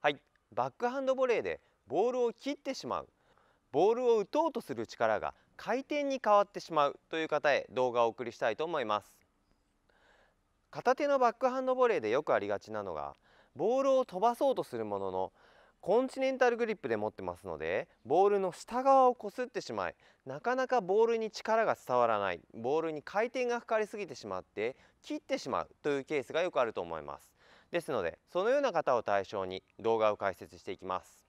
はいバックハンドボレーでボールを切ってしまうボールを打とうとする力が回転に変わってしまうという方へ動画をお送りしたいと思います片手のバックハンドボレーでよくありがちなのがボールを飛ばそうとするもののコンチネンタルグリップで持ってますのでボールの下側をこすってしまいなかなかボールに力が伝わらないボールに回転がかかりすぎてしまって切ってしまうというケースがよくあると思いますですのでそのような方を対象に動画を解説していきます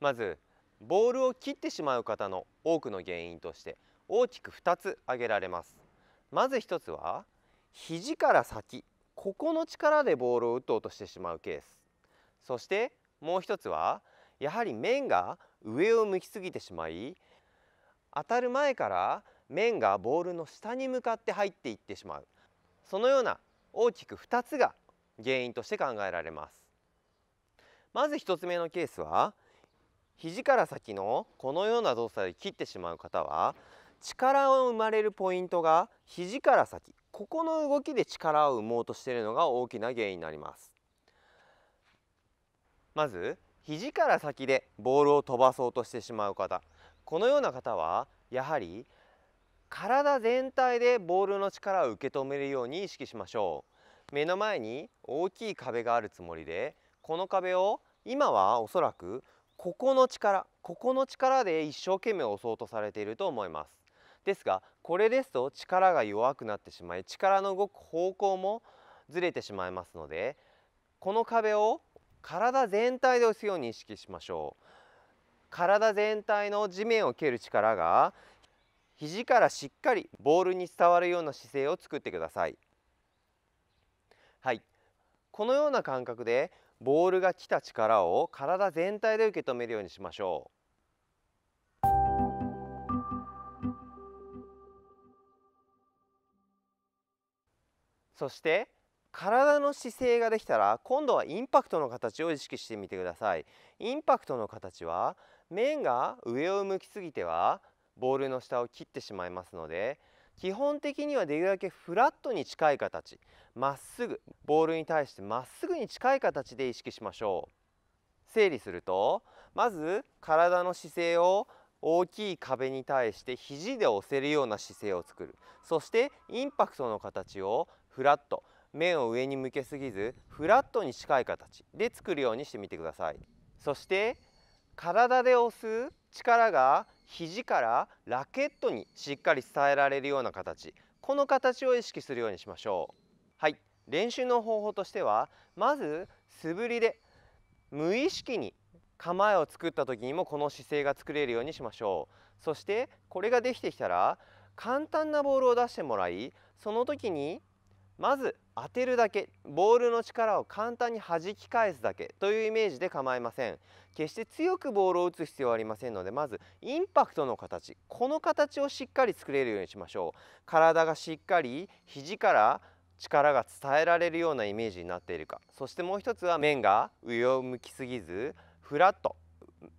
まずボールを切ってしまう方の多くの原因として大きく2つ挙げられますまず1つは肘から先ここの力でボールを打とうとしてしまうケースそしてもう1つはやはり面が上を向きすぎてしまい当たる前から面がボールの下に向かって入っていってしまうそのような大きく2つが原因として考えられますまず1つ目のケースは肘から先のこのような動作で切ってしまう方は力を生まれるポイントが肘から先ここの動きで力を生もうとしているのが大きな原因になりますまず肘から先でボールを飛ばそうとしてしまう方このような方はやはり体全体でボールの力を受け止めるように意識しましょう目の前に大きい壁があるつもりでこの壁を今はおそらくここの力ここの力で一生懸命押そうとされていると思いますですがこれですと力が弱くなってしまい力の動く方向もずれてしまいますのでこの壁を体全体で押すように意識しましょう体全体の地面を蹴る力が肘からしっかりボールに伝わるような姿勢を作ってくださいはいこのような感覚でボールが来た力を体全体で受け止めるようにしましょうそして体の姿勢ができたら今度はインパクトの形を意識してみてくださいインパクトの形は面が上を向きすぎてはボールの下を切ってしまいますので基本的にはできるだけフラットに近い形まっすぐボールに対してまっすぐに近い形で意識しましょう整理するとまず体の姿勢を大きい壁に対して肘で押せるような姿勢を作るそしてインパクトの形をフラット面を上に向けすぎずフラットに近い形で作るようにしてみてくださいそして体で押す力が肘からラケットにしっかり伝えられるような形この形を意識するようにしましょうはい練習の方法としてはまず素振りで無意識に構えを作った時にもこの姿勢が作れるようにしましょうそしてこれができてきたら簡単なボールを出してもらいその時にまず当てるだけボールの力を簡単に弾き返すだけというイメージで構いません決して強くボールを打つ必要はありませんのでまずインパクトの形この形をしっかり作れるようにしましょう体がしっかり肘から力が伝えられるようなイメージになっているかそしてもう一つは面が上を向きすぎずフラット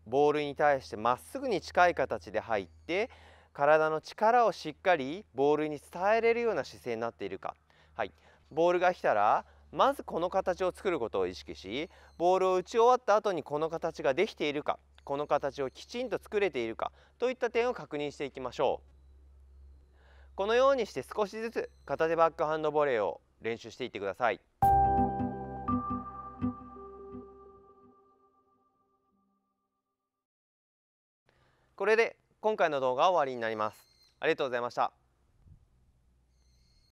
ボールに対してまっすぐに近い形で入って体の力をしっかりボールに伝えれるような姿勢になっているかはい、ボールが来たらまずこの形を作ることを意識しボールを打ち終わった後にこの形ができているかこの形をきちんと作れているかといった点を確認していきましょうこのようにして少しずつ片手バックハンドボレーを練習していってください。これで今回の動画は終わりになります。ありがとうございました。